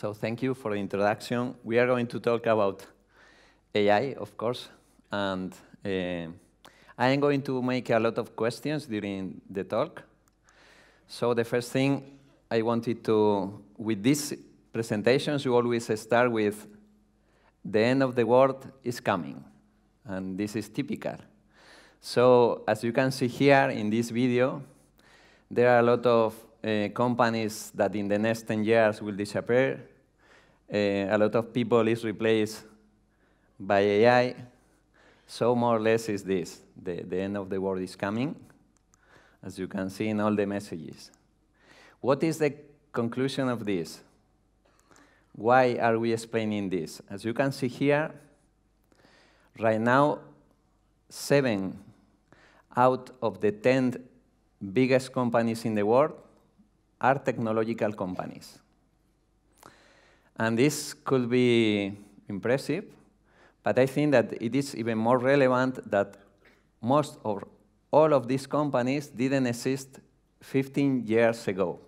So thank you for the introduction. We are going to talk about AI, of course, and uh, I am going to make a lot of questions during the talk. So the first thing I wanted to, with these presentations, you always start with the end of the world is coming, and this is typical. So as you can see here in this video, there are a lot of uh, companies that in the next 10 years will disappear. Eh, a lot of people is replaced by AI. So more or less is this. The, the end of the world is coming, as you can see in all the messages. What is the conclusion of this? Why are we explaining this? As you can see here, right now, seven out of the 10 biggest companies in the world are technological companies. And this could be impressive, but I think that it is even more relevant that most or all of these companies didn't exist 15 years ago.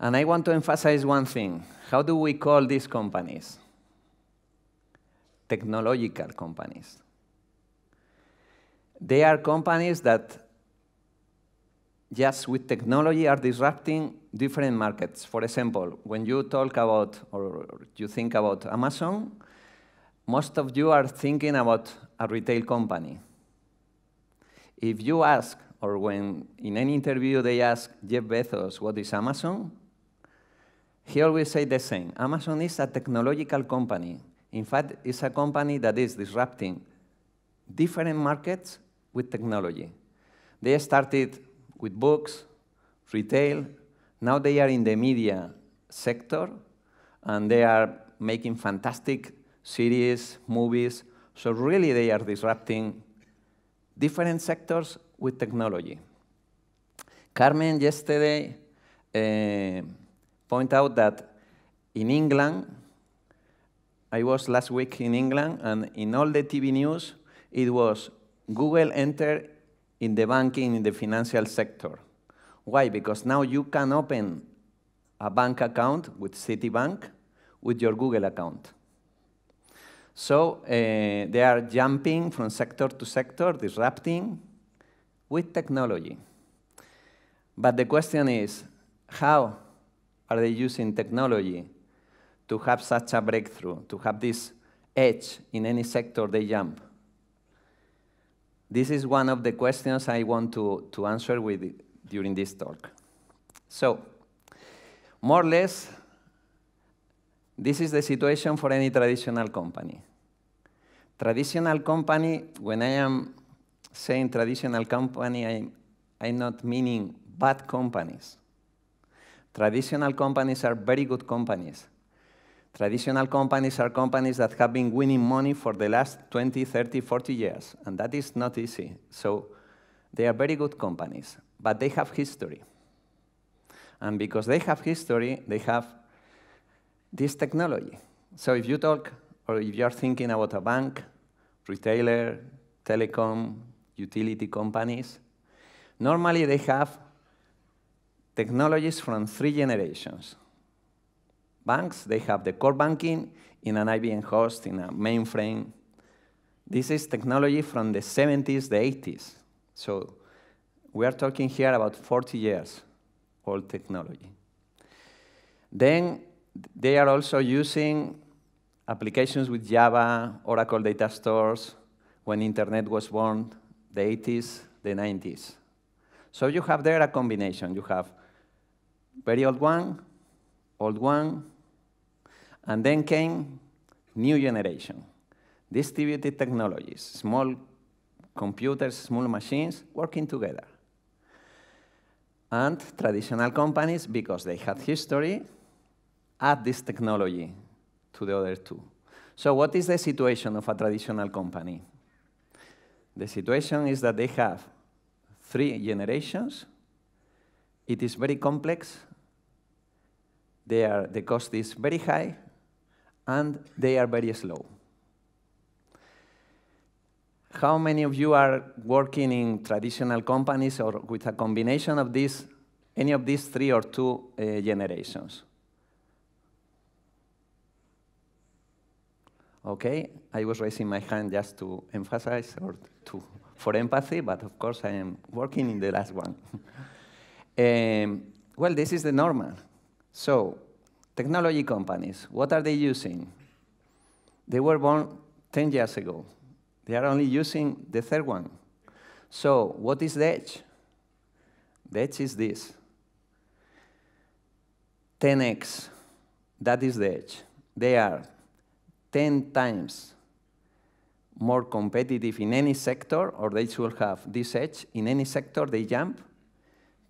And I want to emphasize one thing. How do we call these companies? Technological companies. They are companies that just with technology are disrupting different markets. For example, when you talk about or you think about Amazon, most of you are thinking about a retail company. If you ask, or when in any interview they ask Jeff Bezos, what is Amazon? He always say the same. Amazon is a technological company. In fact, it's a company that is disrupting different markets with technology. They started with books, retail. Now they are in the media sector, and they are making fantastic series, movies. So really they are disrupting different sectors with technology. Carmen yesterday uh, eh, pointed out that in England, I was last week in England, and in all the TV news, it was Google entered in the banking, in the financial sector. Why? Because now you can open a bank account with Citibank with your Google account. So uh, they are jumping from sector to sector, disrupting with technology. But the question is, how are they using technology to have such a breakthrough, to have this edge in any sector they jump? This is one of the questions I want to, to answer with, during this talk. So, more or less, this is the situation for any traditional company. Traditional company, when I am saying traditional company, I'm, I'm not meaning bad companies. Traditional companies are very good companies. Traditional companies are companies that have been winning money for the last 20, 30, 40 years, and that is not easy. So they are very good companies, but they have history. And because they have history, they have this technology. So if you talk or if you're thinking about a bank, retailer, telecom, utility companies, normally they have technologies from three generations banks. They have the core banking in an IBM host, in a mainframe. This is technology from the 70s, the 80s. So we are talking here about 40 years old technology. Then they are also using applications with Java, Oracle data stores, when internet was born, the 80s, the 90s. So you have there a combination. You have very old one, old one, and then came new generation. Distributed technologies, small computers, small machines working together. And traditional companies, because they had history, add this technology to the other two. So what is the situation of a traditional company? The situation is that they have three generations. It is very complex. Are, the cost is very high and they are very slow. How many of you are working in traditional companies or with a combination of these, any of these three or two uh, generations? Okay, I was raising my hand just to emphasize or to, for empathy, but of course I am working in the last one. um, well, this is the normal. So Technology companies, what are they using? They were born 10 years ago. They are only using the third one. So what is the edge? The edge is this. 10x, that is the edge. They are 10 times more competitive in any sector, or they should have this edge in any sector they jump,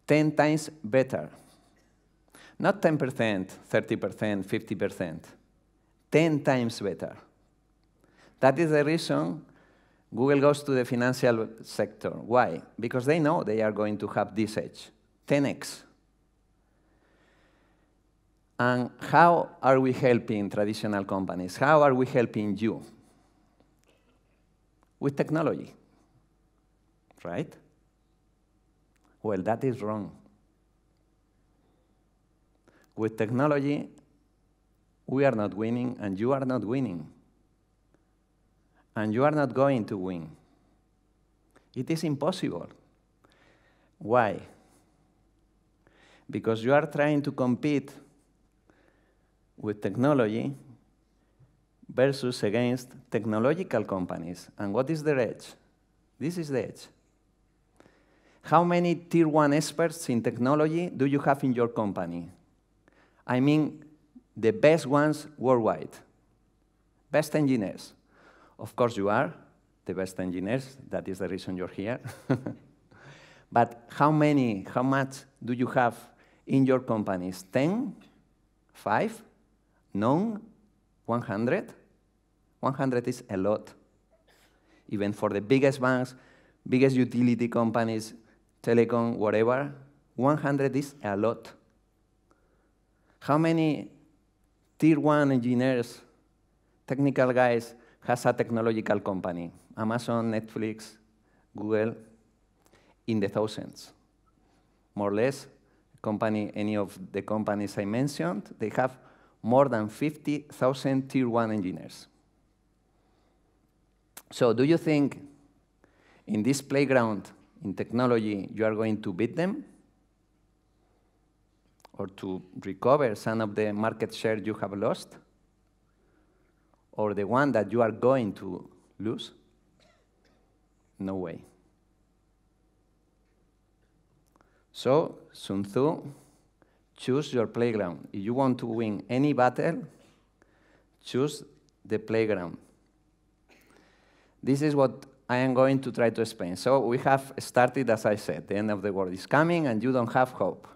10 times better. Not 10%, 30%, 50%. 10 times better. That is the reason Google goes to the financial sector. Why? Because they know they are going to have this edge, 10x. And how are we helping traditional companies? How are we helping you? With technology, right? Well, that is wrong with technology, we are not winning, and you are not winning. And you are not going to win. It is impossible. Why? Because you are trying to compete with technology versus against technological companies. And what is their edge? This is the edge. How many tier one experts in technology do you have in your company? I mean the best ones worldwide, best engineers. Of course you are the best engineers, that is the reason you're here. but how many, how much do you have in your companies? 10? 5? None? 100? 100 is a lot. Even for the biggest banks, biggest utility companies, telecom, whatever, 100 is a lot. How many tier one engineers, technical guys, has a technological company? Amazon, Netflix, Google, in the thousands. More or less, company, any of the companies I mentioned, they have more than 50,000 tier one engineers. So do you think in this playground in technology you are going to beat them? or to recover some of the market share you have lost or the one that you are going to lose? No way. So, Sun Tzu, choose your playground. If you want to win any battle, choose the playground. This is what I am going to try to explain. So we have started, as I said, the end of the world is coming and you don't have hope.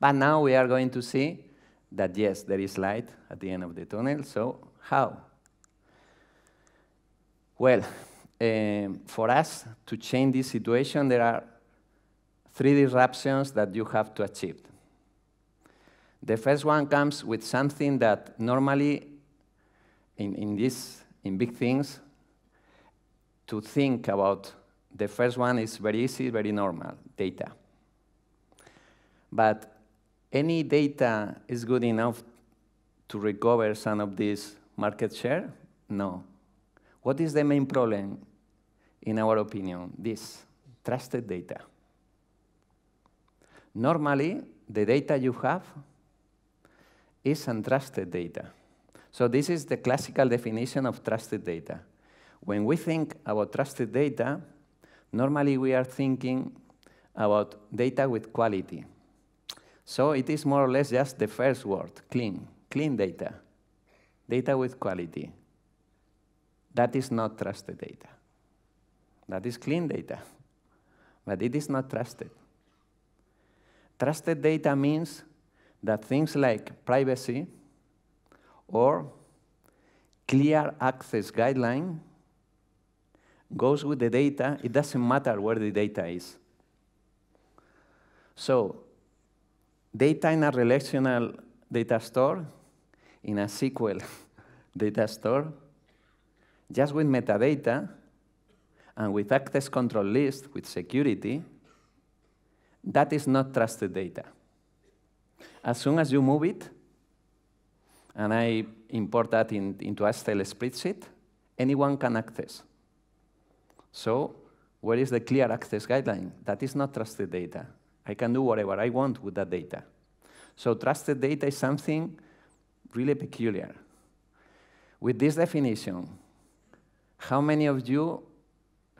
But now we are going to see that yes, there is light at the end of the tunnel, so how? Well, um, for us to change this situation, there are three disruptions that you have to achieve. The first one comes with something that normally in, in this in big things, to think about the first one is very easy, very normal, data. But any data is good enough to recover some of this market share? No. What is the main problem, in our opinion? This, trusted data. Normally, the data you have is untrusted data. So this is the classical definition of trusted data. When we think about trusted data, normally we are thinking about data with quality, so it is more or less just the first word, clean, clean data, data with quality. That is not trusted data. That is clean data, but it is not trusted. Trusted data means that things like privacy or clear access guideline goes with the data. It doesn't matter where the data is. So data in a relational data store, in a SQL data store, just with metadata and with access control list, with security, that is not trusted data. As soon as you move it, and I import that in, into a spreadsheet, anyone can access. So where is the clear access guideline? That is not trusted data. I can do whatever I want with that data. So trusted data is something really peculiar. With this definition, how many of you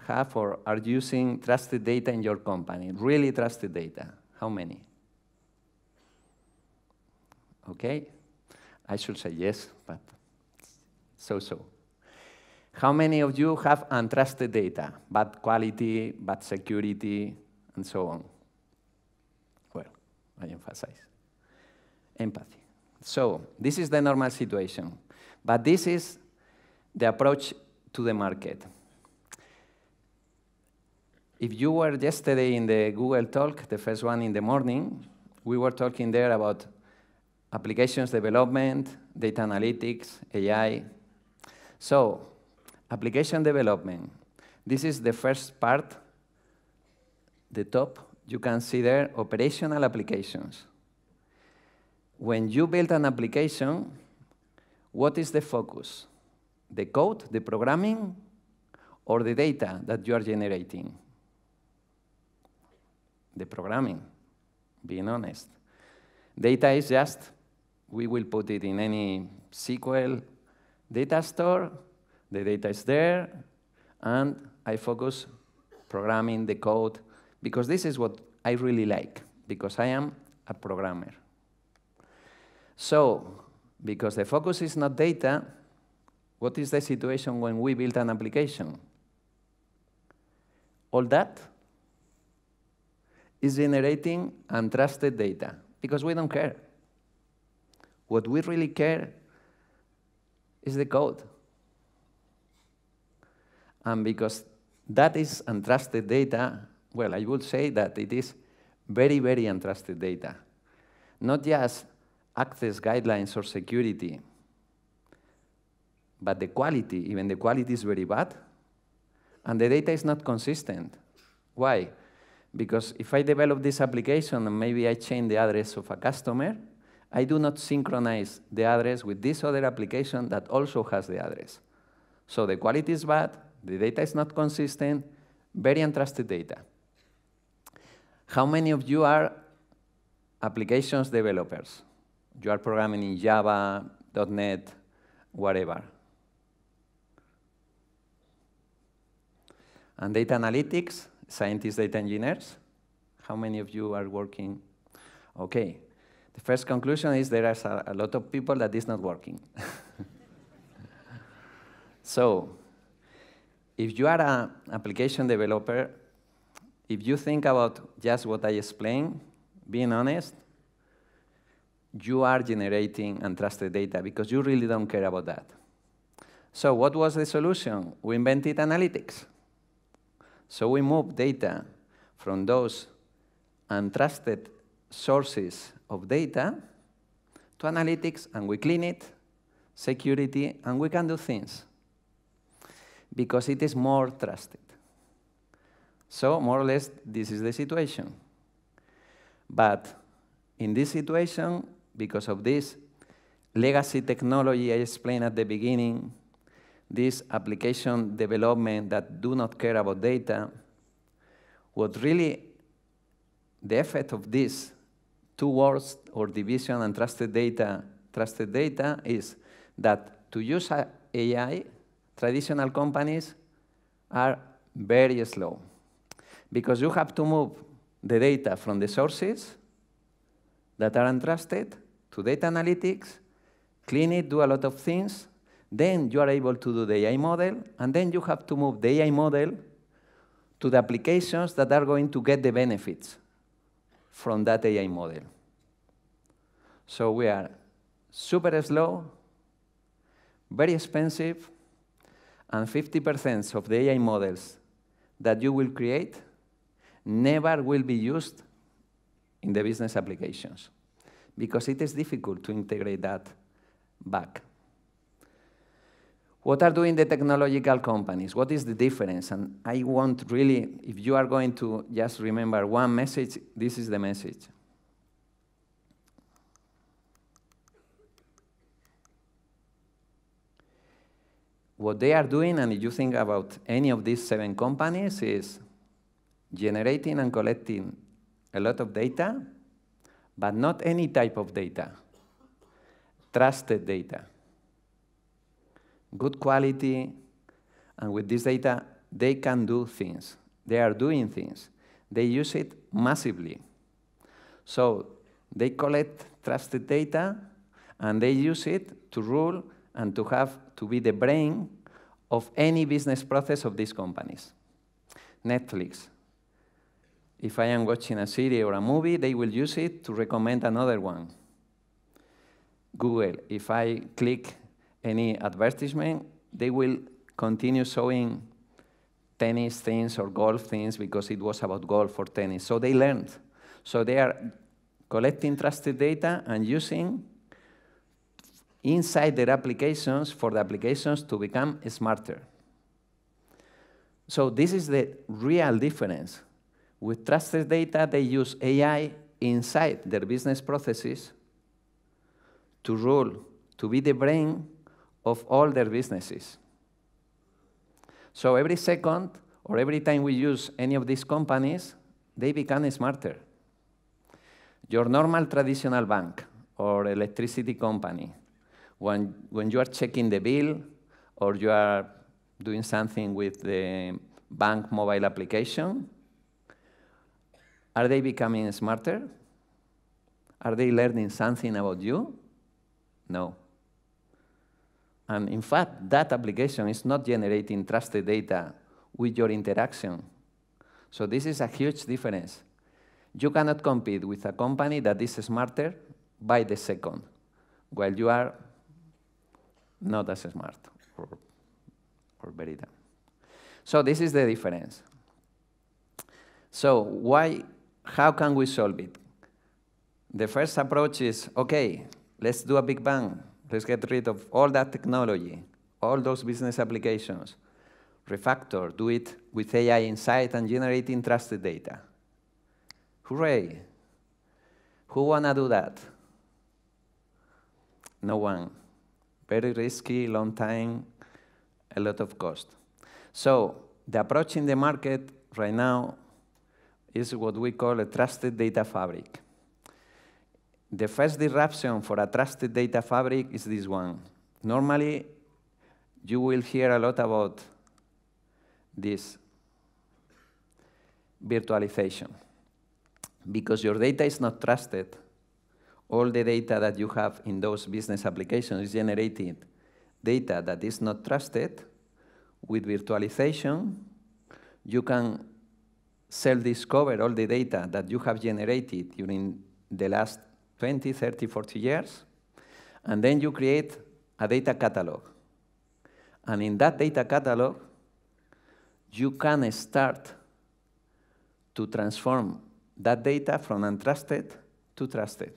have or are using trusted data in your company, really trusted data? How many? Okay, I should say yes, but so-so. How many of you have untrusted data, bad quality, bad security, and so on? I emphasize. Empathy. So this is the normal situation. But this is the approach to the market. If you were yesterday in the Google talk, the first one in the morning, we were talking there about applications development, data analytics, AI. So, application development. This is the first part, the top you can see there operational applications. When you build an application, what is the focus? The code, the programming, or the data that you are generating? The programming, being honest. Data is just, we will put it in any SQL data store, the data is there, and I focus programming the code because this is what I really like, because I am a programmer. So, because the focus is not data, what is the situation when we build an application? All that is generating untrusted data, because we don't care. What we really care is the code. And because that is untrusted data, well, I would say that it is very, very untrusted data. Not just access guidelines or security, but the quality, even the quality is very bad, and the data is not consistent. Why? Because if I develop this application and maybe I change the address of a customer, I do not synchronize the address with this other application that also has the address. So the quality is bad, the data is not consistent, very untrusted data. How many of you are applications developers? You are programming in Java, .NET, whatever. And data analytics, scientists, data engineers? How many of you are working? OK. The first conclusion is there are a lot of people that is not working. so if you are an application developer, if you think about just what I explained, being honest, you are generating untrusted data because you really don't care about that. So what was the solution? We invented analytics. So we moved data from those untrusted sources of data to analytics, and we clean it, security, and we can do things because it is more trusted. So more or less, this is the situation. But in this situation, because of this legacy technology I explained at the beginning, this application development that do not care about data, what really the effect of this towards or division and trusted data, trusted data is that to use AI, traditional companies are very slow because you have to move the data from the sources that are untrusted to data analytics, clean it, do a lot of things, then you are able to do the AI model, and then you have to move the AI model to the applications that are going to get the benefits from that AI model. So we are super slow, very expensive, and 50% of the AI models that you will create never will be used in the business applications because it is difficult to integrate that back. What are doing the technological companies? What is the difference? And I want really, if you are going to just remember one message, this is the message. What they are doing, and if you think about any of these seven companies, is generating and collecting a lot of data, but not any type of data, trusted data, good quality, and with this data, they can do things. They are doing things. They use it massively. So they collect trusted data, and they use it to rule and to have to be the brain of any business process of these companies. Netflix, if I am watching a series or a movie, they will use it to recommend another one. Google, if I click any advertisement, they will continue showing tennis things or golf things because it was about golf or tennis. So they learned. So they are collecting trusted data and using inside their applications for the applications to become smarter. So this is the real difference with trusted data, they use AI inside their business processes to rule, to be the brain of all their businesses. So every second or every time we use any of these companies, they become smarter. Your normal traditional bank or electricity company, when, when you are checking the bill or you are doing something with the bank mobile application, are they becoming smarter? Are they learning something about you? No. And in fact, that application is not generating trusted data with your interaction. So this is a huge difference. You cannot compete with a company that is smarter by the second, while you are not as smart or, or very dumb. So this is the difference. So why how can we solve it? The first approach is, okay, let's do a big bang. Let's get rid of all that technology, all those business applications. Refactor, do it with AI insight and generating trusted data. Hooray! Who wanna do that? No one. Very risky, long time, a lot of cost. So the approach in the market right now is what we call a trusted data fabric. The first disruption for a trusted data fabric is this one. Normally, you will hear a lot about this virtualization. Because your data is not trusted, all the data that you have in those business applications is generated data that is not trusted. With virtualization, you can self-discover all the data that you have generated during the last 20, 30, 40 years, and then you create a data catalog. And in that data catalog, you can start to transform that data from untrusted to trusted.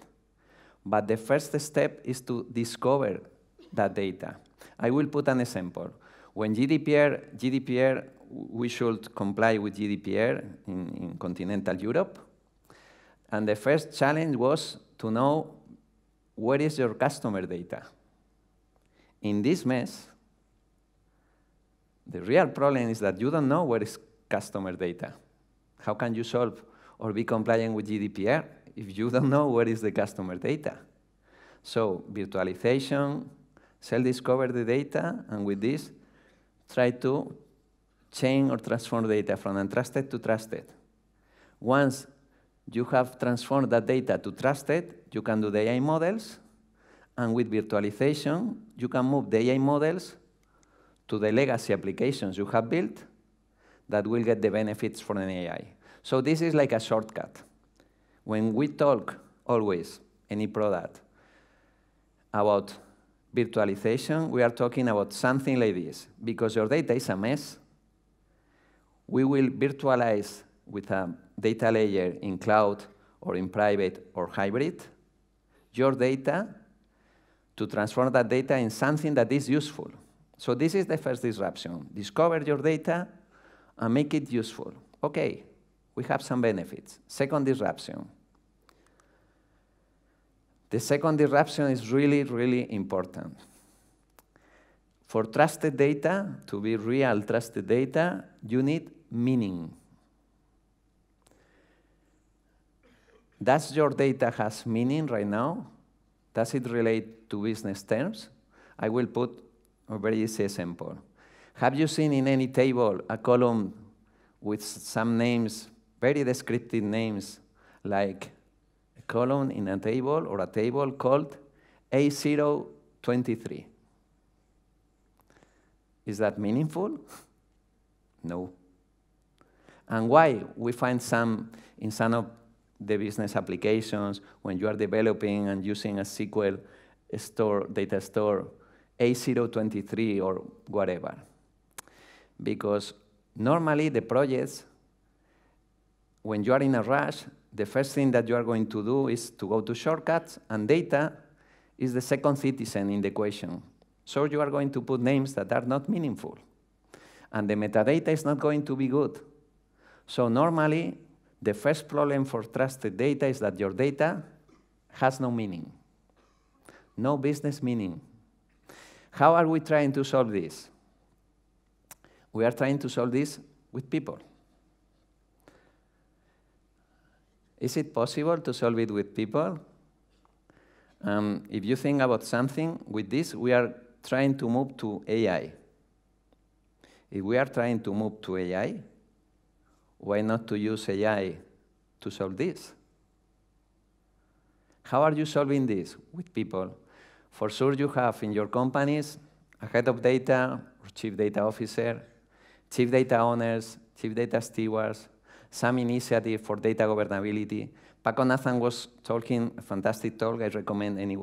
But the first step is to discover that data. I will put an example. When GDPR, GDPR we should comply with GDPR in, in continental Europe. And the first challenge was to know where is your customer data? In this mess, the real problem is that you don't know where is customer data. How can you solve or be compliant with GDPR if you don't know where is the customer data? So virtualization, self-discover the data, and with this, try to change or transform data from untrusted to trusted. Once you have transformed that data to trusted, you can do the AI models, and with virtualization, you can move the AI models to the legacy applications you have built that will get the benefits from an AI. So this is like a shortcut. When we talk always, any product, about virtualization, we are talking about something like this, because your data is a mess, we will virtualize with a data layer in cloud or in private or hybrid your data to transform that data in something that is useful. So this is the first disruption. Discover your data and make it useful. OK, we have some benefits. Second disruption. The second disruption is really, really important. For trusted data to be real trusted data, you need meaning. Does your data has meaning right now? Does it relate to business terms? I will put a very easy example. Have you seen in any table a column with some names, very descriptive names, like a column in a table or a table called A023? Is that meaningful? No. And why? We find some in some of the business applications when you are developing and using a SQL store, data store, A023 or whatever. Because normally the projects, when you are in a rush, the first thing that you are going to do is to go to shortcuts, and data is the second citizen in the equation. So you are going to put names that are not meaningful. And the metadata is not going to be good. So normally, the first problem for trusted data is that your data has no meaning, no business meaning. How are we trying to solve this? We are trying to solve this with people. Is it possible to solve it with people? Um, if you think about something with this, we are trying to move to AI. If we are trying to move to AI, why not to use AI to solve this? How are you solving this with people? For sure you have in your companies a head of data or chief data officer, chief data owners, chief data stewards, some initiative for data governability. Paco Nathan was talking a fantastic talk. I recommend any,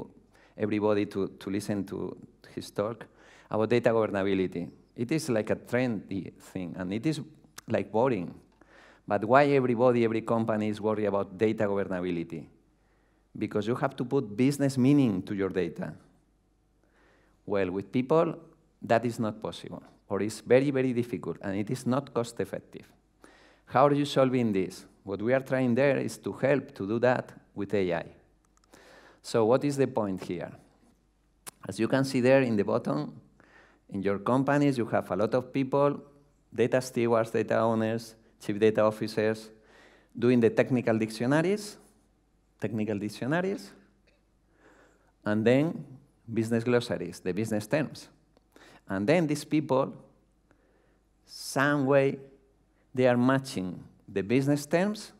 everybody to, to listen to, his talk about data governability. It is like a trendy thing, and it is like boring. But why everybody, every company is worried about data governability? Because you have to put business meaning to your data. Well, with people, that is not possible, or it's very, very difficult, and it is not cost effective. How are you solving this? What we are trying there is to help to do that with AI. So what is the point here? As you can see there in the bottom, in your companies, you have a lot of people, data stewards, data owners, chief data officers, doing the technical dictionaries, technical dictionaries, and then business glossaries, the business terms. And then these people, some way, they are matching the business terms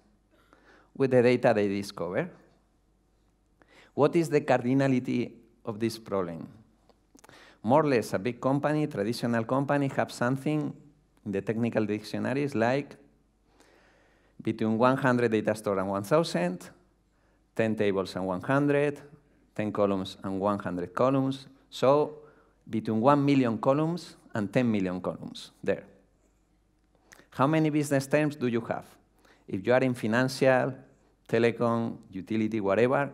with the data they discover. What is the cardinality of this problem. More or less, a big company, traditional company, have something in the technical dictionaries like between 100 data store and 1,000, 10 tables and 100, 10 columns and 100 columns. So between 1 million columns and 10 million columns there. How many business terms do you have? If you are in financial, telecom, utility, whatever,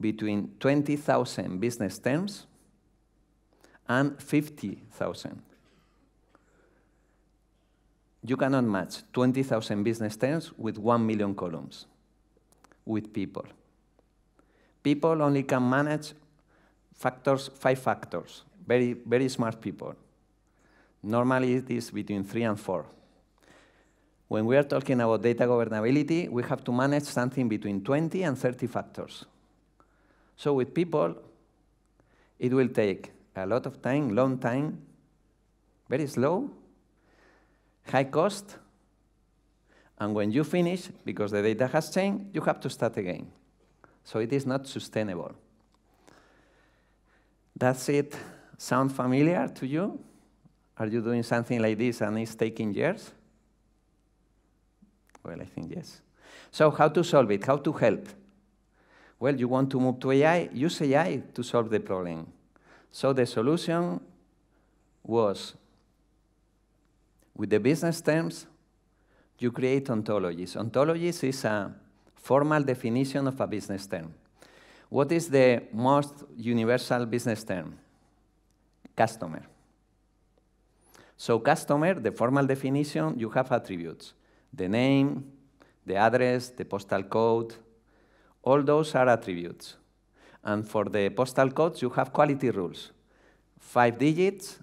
between 20,000 business terms and 50,000. You cannot match 20,000 business terms with 1 million columns with people. People only can manage factors, five factors, very, very smart people. Normally it is between three and four. When we are talking about data governability, we have to manage something between 20 and 30 factors. So with people, it will take a lot of time, long time, very slow, high cost, and when you finish, because the data has changed, you have to start again. So it is not sustainable. Does it sound familiar to you? Are you doing something like this and it's taking years? Well, I think yes. So how to solve it? How to help? Well, you want to move to AI? Use AI to solve the problem. So the solution was, with the business terms, you create ontologies. Ontologies is a formal definition of a business term. What is the most universal business term? Customer. So customer, the formal definition, you have attributes. The name, the address, the postal code, all those are attributes. And for the postal codes, you have quality rules. Five digits,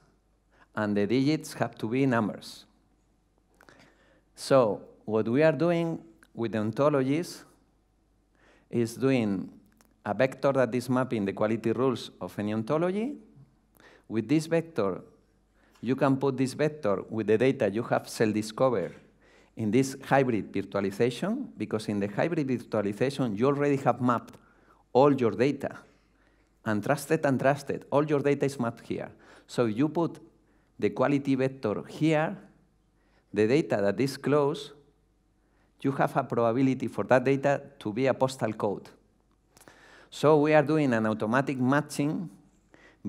and the digits have to be numbers. So what we are doing with the ontologies is doing a vector that is mapping the quality rules of any ontology. With this vector, you can put this vector with the data you have self-discovered in this hybrid virtualization, because in the hybrid virtualization, you already have mapped all your data. and trusted and trusted, all your data is mapped here. So you put the quality vector here, the data that is close, you have a probability for that data to be a postal code. So we are doing an automatic matching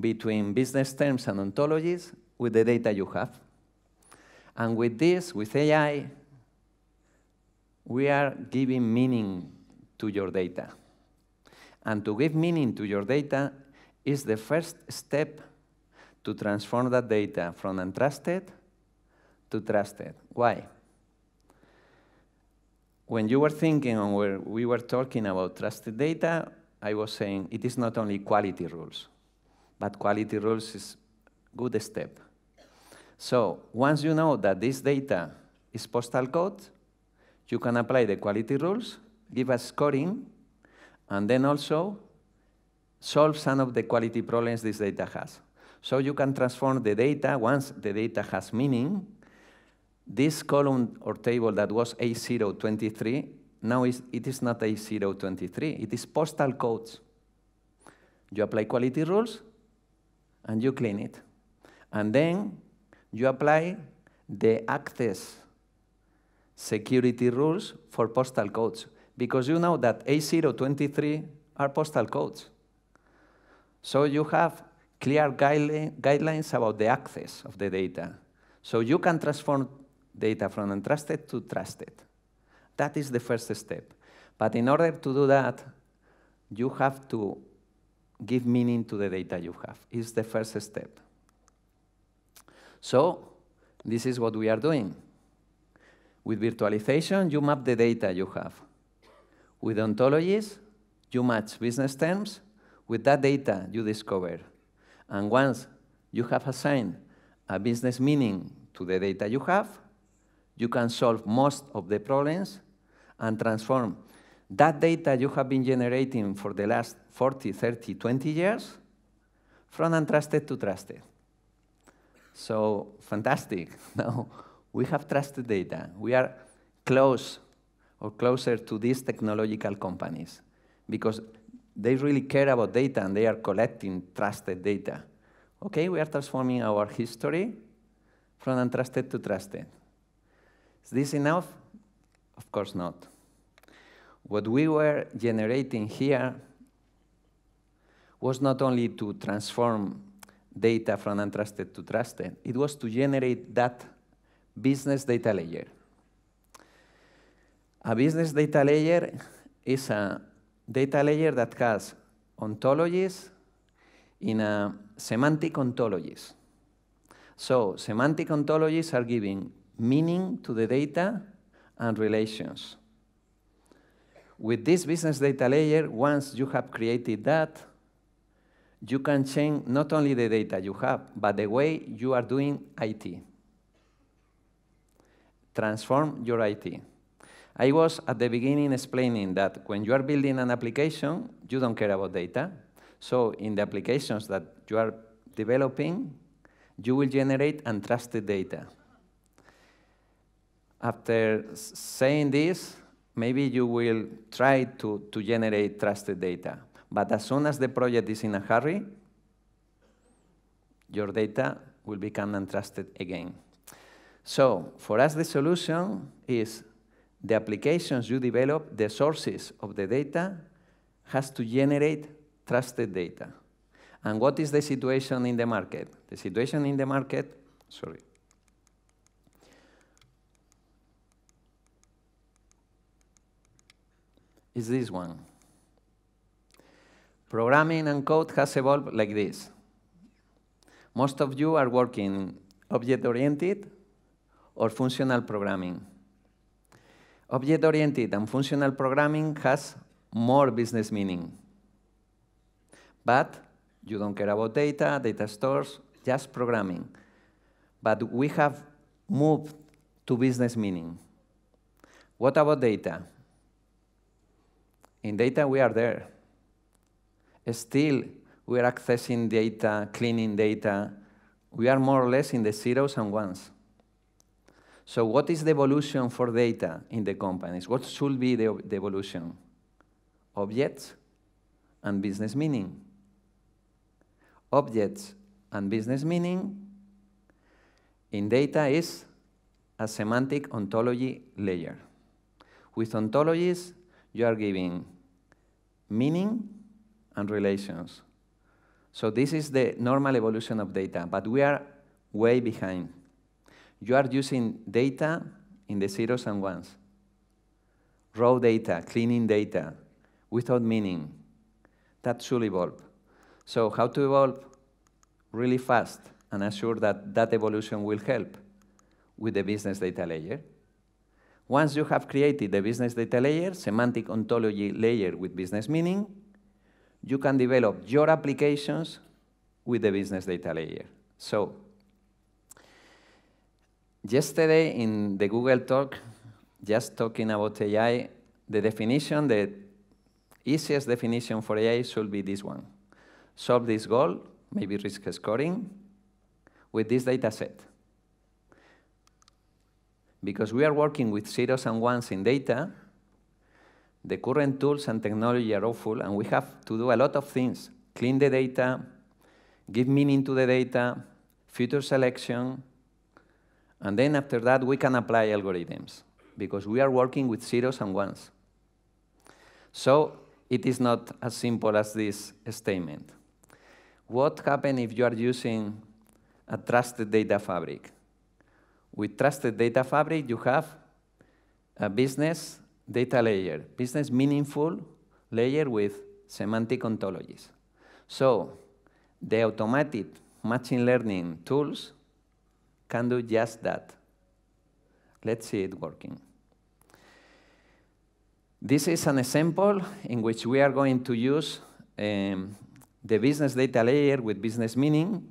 between business terms and ontologies with the data you have. And with this, with AI, we are giving meaning to your data. And to give meaning to your data is the first step to transform that data from untrusted to trusted. Why? When you were thinking on where we were talking about trusted data, I was saying it is not only quality rules, but quality rules is good step. So once you know that this data is postal code, you can apply the quality rules, give a scoring, and then also solve some of the quality problems this data has. So you can transform the data, once the data has meaning, this column or table that was A023, now is, it is not A023, it is postal codes. You apply quality rules, and you clean it. And then you apply the access security rules for postal codes because you know that A023 are postal codes. So you have clear guidelines about the access of the data. So you can transform data from untrusted to trusted. That is the first step. But in order to do that, you have to give meaning to the data you have. It's the first step. So this is what we are doing. With virtualization, you map the data you have. With ontologies, you match business terms with that data you discover. And once you have assigned a business meaning to the data you have, you can solve most of the problems and transform that data you have been generating for the last 40, 30, 20 years from untrusted to trusted. So fantastic. now, we have trusted data. We are close or closer to these technological companies because they really care about data and they are collecting trusted data. Okay, we are transforming our history from untrusted to trusted. Is this enough? Of course not. What we were generating here was not only to transform data from untrusted to trusted, it was to generate that business data layer. A business data layer is a data layer that has ontologies in a semantic ontologies. So semantic ontologies are giving meaning to the data and relations. With this business data layer, once you have created that, you can change not only the data you have, but the way you are doing IT transform your IT. I was at the beginning explaining that when you are building an application, you don't care about data. So in the applications that you are developing, you will generate untrusted data. After saying this, maybe you will try to, to generate trusted data. But as soon as the project is in a hurry, your data will become untrusted again. So for us, the solution is the applications you develop, the sources of the data, has to generate trusted data. And what is the situation in the market? The situation in the market, sorry. Is this one. Programming and code has evolved like this. Most of you are working object-oriented, or functional programming. Object-oriented and functional programming has more business meaning. But you don't care about data, data stores, just programming. But we have moved to business meaning. What about data? In data, we are there. Still, we are accessing data, cleaning data. We are more or less in the zeros and ones. So what is the evolution for data in the companies? What should be the, the evolution? Objects and business meaning. Objects and business meaning in data is a semantic ontology layer. With ontologies, you are giving meaning and relations. So this is the normal evolution of data, but we are way behind you are using data in the zeros and ones. Raw data, cleaning data, without meaning. That should evolve. So how to evolve? Really fast and assure that that evolution will help with the business data layer. Once you have created the business data layer, semantic ontology layer with business meaning, you can develop your applications with the business data layer. So Yesterday in the Google talk, just talking about AI, the definition, the easiest definition for AI should be this one. Solve this goal, maybe risk scoring, with this data set. Because we are working with zeros and ones in data, the current tools and technology are awful, and we have to do a lot of things. Clean the data, give meaning to the data, feature selection, and then after that, we can apply algorithms because we are working with zeros and ones. So it is not as simple as this statement. What happens if you are using a trusted data fabric? With trusted data fabric, you have a business data layer, business meaningful layer with semantic ontologies. So the automated machine learning tools can do just that. Let's see it working. This is an example in which we are going to use um, the business data layer with business meaning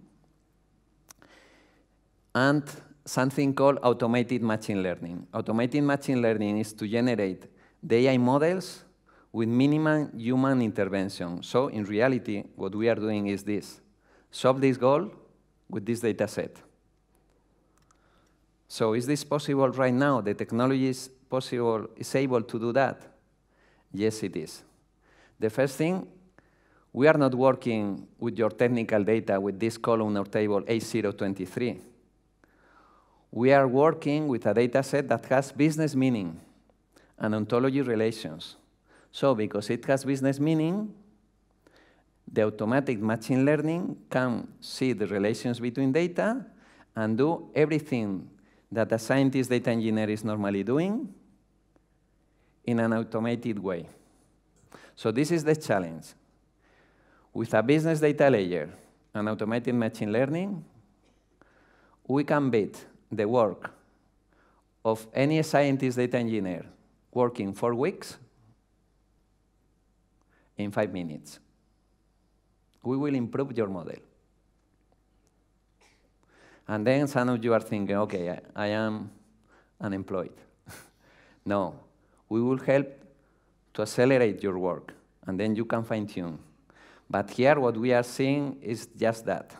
and something called automated machine learning. Automated machine learning is to generate the AI models with minimal human intervention. So in reality, what we are doing is this. Solve this goal with this data set. So is this possible right now? The technology is possible, is able to do that? Yes, it is. The first thing, we are not working with your technical data with this column or table A023. We are working with a data set that has business meaning and ontology relations. So because it has business meaning, the automatic machine learning can see the relations between data and do everything that the scientist data engineer is normally doing in an automated way. So this is the challenge. With a business data layer and automated machine learning, we can beat the work of any scientist data engineer working four weeks in five minutes. We will improve your model. And then some of you are thinking, okay, I, I am unemployed. no, we will help to accelerate your work, and then you can fine tune. But here, what we are seeing is just that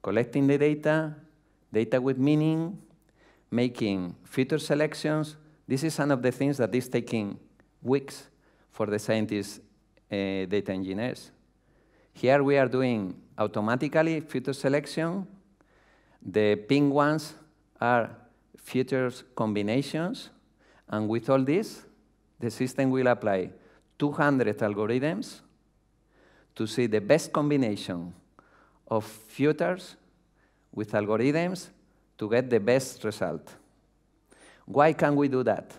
collecting the data, data with meaning, making feature selections. This is one of the things that is taking weeks for the scientists, uh, data engineers. Here we are doing automatically feature selection the pink ones are features combinations, and with all this, the system will apply 200 algorithms to see the best combination of futures with algorithms to get the best result. Why can we do that?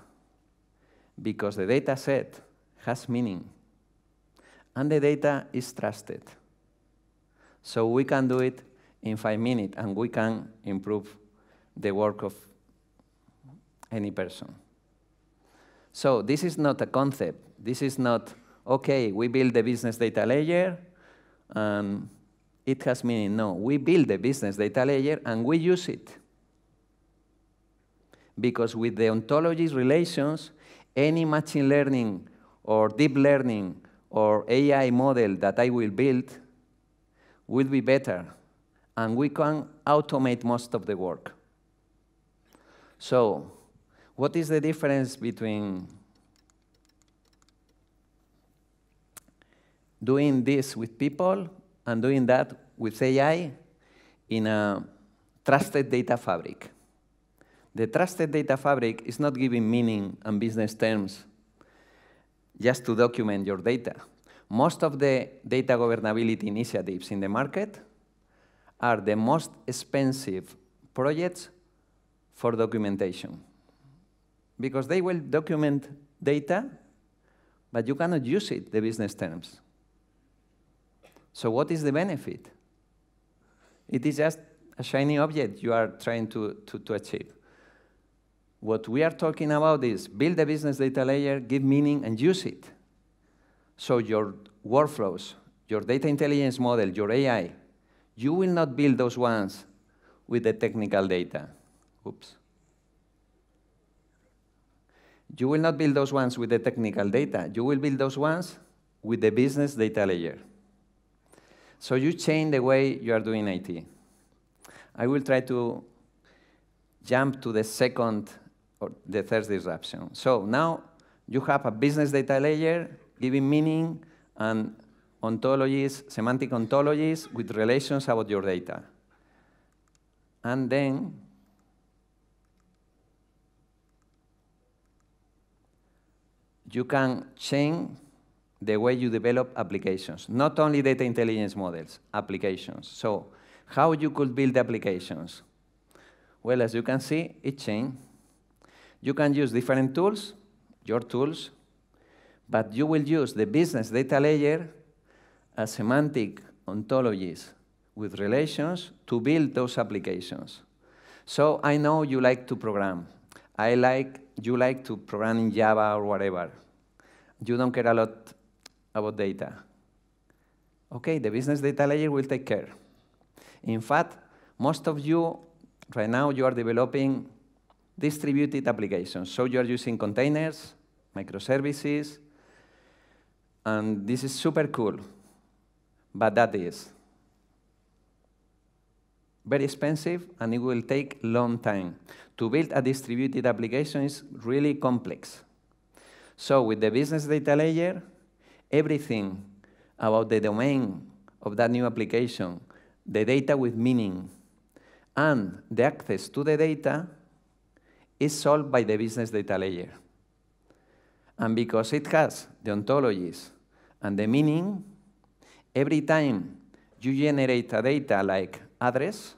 Because the data set has meaning, and the data is trusted. So we can do it in five minutes, and we can improve the work of any person. So this is not a concept. This is not, OK, we build the business data layer, and it has meaning. No, we build the business data layer, and we use it. Because with the ontologies relations, any machine learning or deep learning or AI model that I will build will be better and we can automate most of the work. So what is the difference between doing this with people and doing that with AI in a trusted data fabric? The trusted data fabric is not giving meaning and business terms just to document your data. Most of the data governability initiatives in the market are the most expensive projects for documentation. Because they will document data, but you cannot use it, the business terms. So what is the benefit? It is just a shiny object you are trying to, to, to achieve. What we are talking about is build a business data layer, give meaning, and use it. So your workflows, your data intelligence model, your AI, you will not build those ones with the technical data. Oops. You will not build those ones with the technical data. You will build those ones with the business data layer. So you change the way you are doing IT. I will try to jump to the second or the third disruption. So now you have a business data layer giving meaning and ontologies, semantic ontologies with relations about your data. And then you can change the way you develop applications, not only data intelligence models, applications. So how you could build applications? Well, as you can see, it changed. You can use different tools, your tools, but you will use the business data layer a semantic ontologies with relations to build those applications. So I know you like to program. I like, you like to program in Java or whatever. You don't care a lot about data. Okay, the business data layer will take care. In fact, most of you, right now, you are developing distributed applications. So you are using containers, microservices, and this is super cool but that is very expensive and it will take long time. To build a distributed application is really complex. So with the business data layer, everything about the domain of that new application, the data with meaning, and the access to the data is solved by the business data layer. And because it has the ontologies and the meaning, every time you generate a data like address,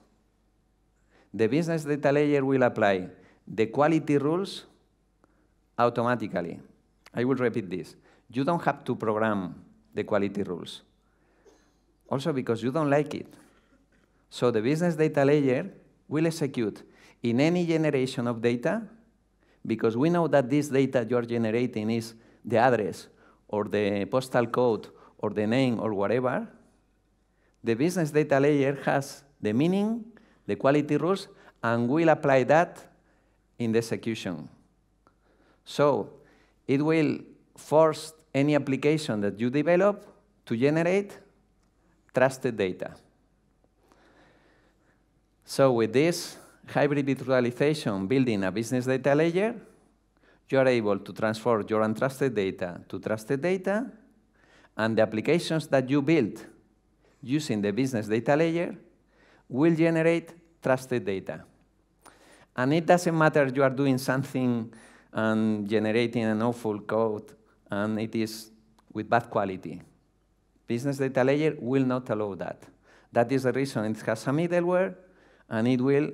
the business data layer will apply the quality rules automatically. I will repeat this. You don't have to program the quality rules. Also because you don't like it. So the business data layer will execute in any generation of data because we know that this data you're generating is the address or the postal code or the name or whatever, the business data layer has the meaning, the quality rules, and will apply that in the execution. So it will force any application that you develop to generate trusted data. So with this hybrid virtualization building a business data layer, you are able to transfer your untrusted data to trusted data and the applications that you build using the business data layer will generate trusted data. And it doesn't matter you are doing something and generating an awful code and it is with bad quality. Business data layer will not allow that. That is the reason it has a middleware and it will,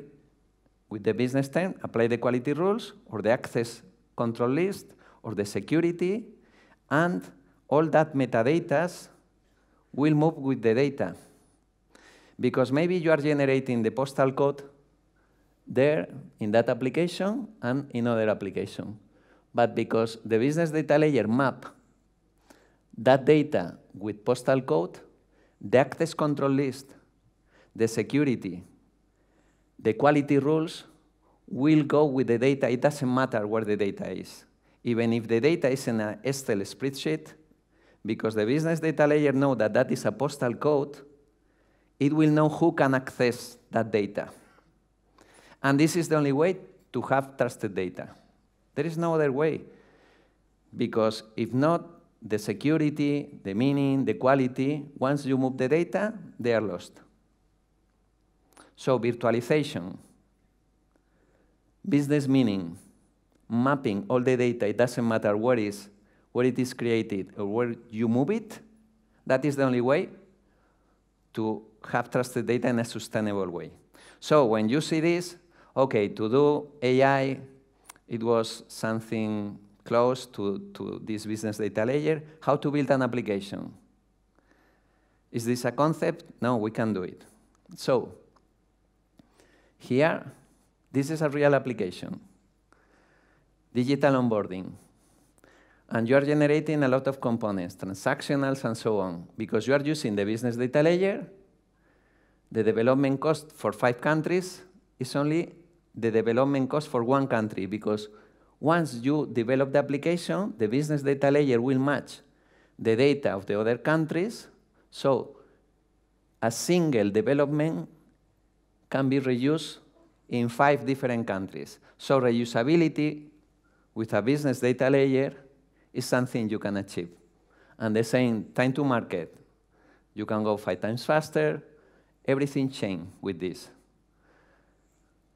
with the business term, apply the quality rules or the access control list or the security and all that metadata will move with the data. Because maybe you are generating the postal code there in that application and in other application. But because the business data layer map that data with postal code, the access control list, the security, the quality rules will go with the data. It doesn't matter where the data is. Even if the data is in an Excel spreadsheet, because the business data layer know that that is a postal code, it will know who can access that data. And this is the only way to have trusted data. There is no other way, because if not, the security, the meaning, the quality, once you move the data, they are lost. So virtualization, business meaning, mapping all the data, it doesn't matter what is where it is created or where you move it, that is the only way to have trusted data in a sustainable way. So when you see this, okay, to do AI, it was something close to, to this business data layer, how to build an application. Is this a concept? No, we can do it. So here, this is a real application. Digital onboarding and you are generating a lot of components, transactionals and so on, because you are using the business data layer, the development cost for five countries is only the development cost for one country, because once you develop the application, the business data layer will match the data of the other countries, so a single development can be reused in five different countries. So reusability with a business data layer is something you can achieve. And the same time to market, you can go five times faster. Everything changed with this.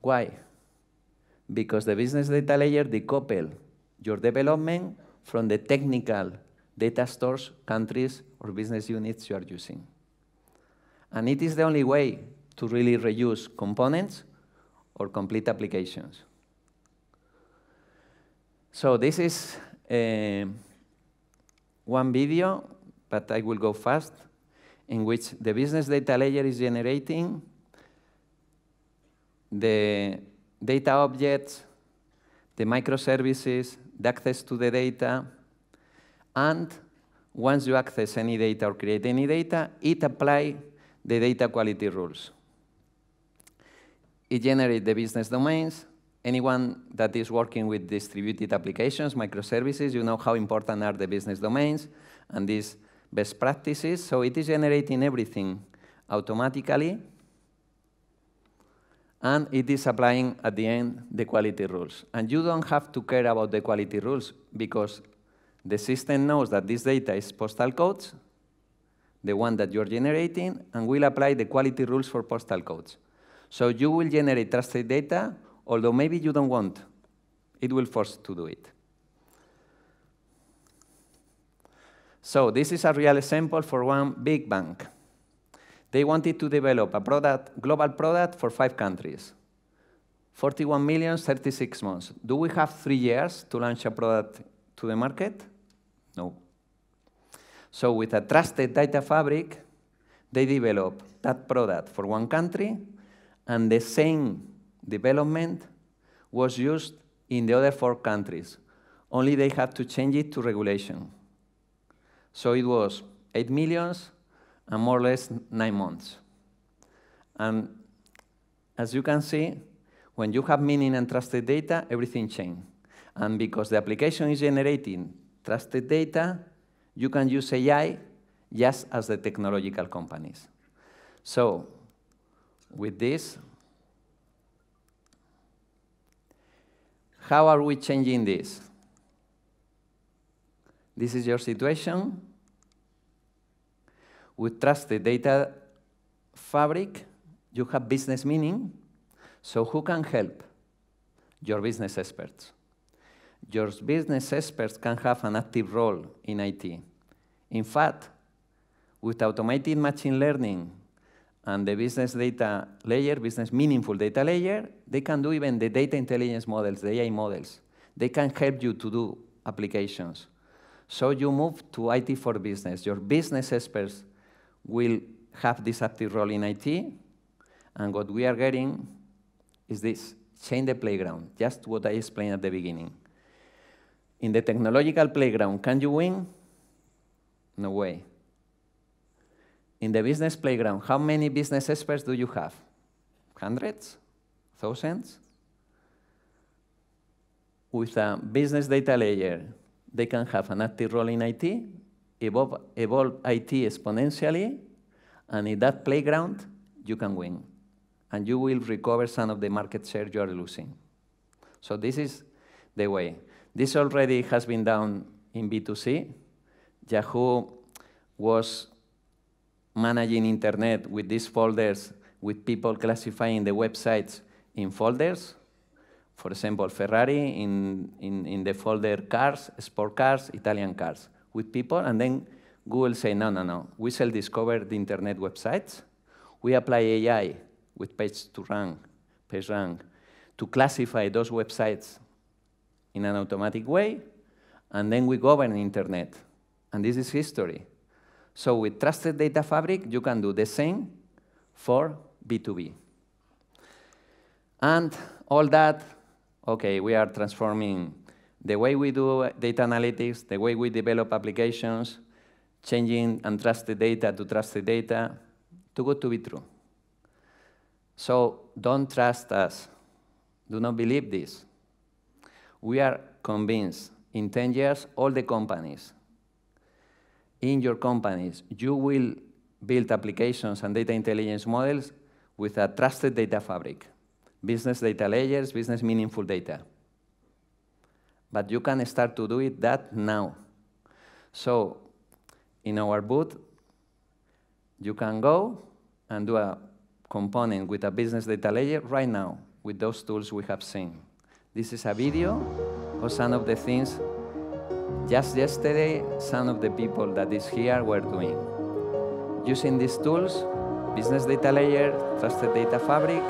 Why? Because the business data layer decouple your development from the technical data stores, countries, or business units you are using. And it is the only way to really reuse components or complete applications. So this is um, one video, but I will go fast, in which the business data layer is generating the data objects, the microservices, the access to the data, and once you access any data or create any data, it apply the data quality rules. It generates the business domains, anyone that is working with distributed applications, microservices, you know how important are the business domains and these best practices. So it is generating everything automatically. And it is applying, at the end, the quality rules. And you don't have to care about the quality rules because the system knows that this data is postal codes, the one that you're generating, and will apply the quality rules for postal codes. So you will generate trusted data although maybe you don't want. It will force to do it. So this is a real example for one big bank. They wanted to develop a product, global product for five countries. 41 million, 36 months. Do we have three years to launch a product to the market? No. So with a trusted data fabric, they develop that product for one country and the same development was used in the other four countries. Only they had to change it to regulation. So it was 8 millions and more or less nine months. And as you can see, when you have meaning and trusted data, everything changes. And because the application is generating trusted data, you can use AI just as the technological companies. So with this, How are we changing this? This is your situation. We trust the data fabric. You have business meaning. So who can help? Your business experts. Your business experts can have an active role in IT. In fact, with automated machine learning, and the business data layer, business meaningful data layer, they can do even the data intelligence models, the AI models. They can help you to do applications. So you move to IT for business. Your business experts will have this active role in IT, and what we are getting is this, change the playground, just what I explained at the beginning. In the technological playground, can you win? No way in the business playground, how many business experts do you have? Hundreds? Thousands? With a business data layer, they can have an active role in IT, evolve, evolve IT exponentially, and in that playground, you can win. And you will recover some of the market share you are losing. So this is the way. This already has been done in B2C. Yahoo was managing internet with these folders, with people classifying the websites in folders. For example, Ferrari in, in, in the folder cars, sport cars, Italian cars, with people, and then Google say, no, no, no, we shall discover the internet websites. We apply AI with page to rank, page rank, to classify those websites in an automatic way, and then we govern the internet. And this is history. So with Trusted Data Fabric, you can do the same for B2B. And all that, OK, we are transforming the way we do data analytics, the way we develop applications, changing untrusted data to trusted data, too good to be true. So don't trust us. Do not believe this. We are convinced in 10 years, all the companies in your companies, you will build applications and data intelligence models with a trusted data fabric, business data layers, business meaningful data. But you can start to do it that now. So in our boot, you can go and do a component with a business data layer right now with those tools we have seen. This is a video of some of the things just yesterday, some of the people that is here were doing. Using these tools, Business Data Layer, Trusted Data Fabric,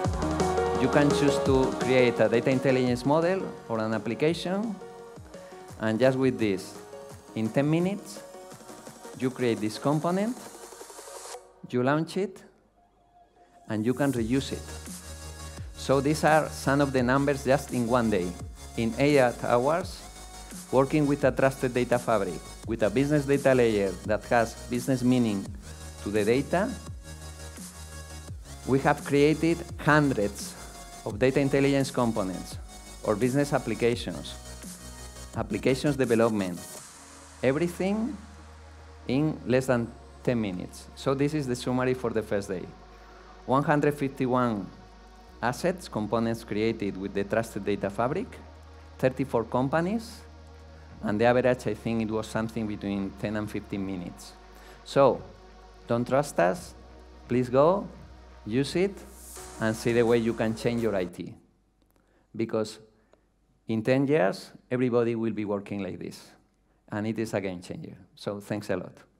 you can choose to create a data intelligence model or an application. And just with this, in 10 minutes, you create this component, you launch it, and you can reuse it. So these are some of the numbers just in one day. In eight hours, Working with a trusted data fabric, with a business data layer that has business meaning to the data, we have created hundreds of data intelligence components or business applications, applications development, everything in less than 10 minutes. So this is the summary for the first day. 151 assets, components created with the trusted data fabric, 34 companies, and the average, I think it was something between 10 and 15 minutes. So, don't trust us, please go, use it, and see the way you can change your IT. Because in 10 years, everybody will be working like this. And it is a game changer. So thanks a lot.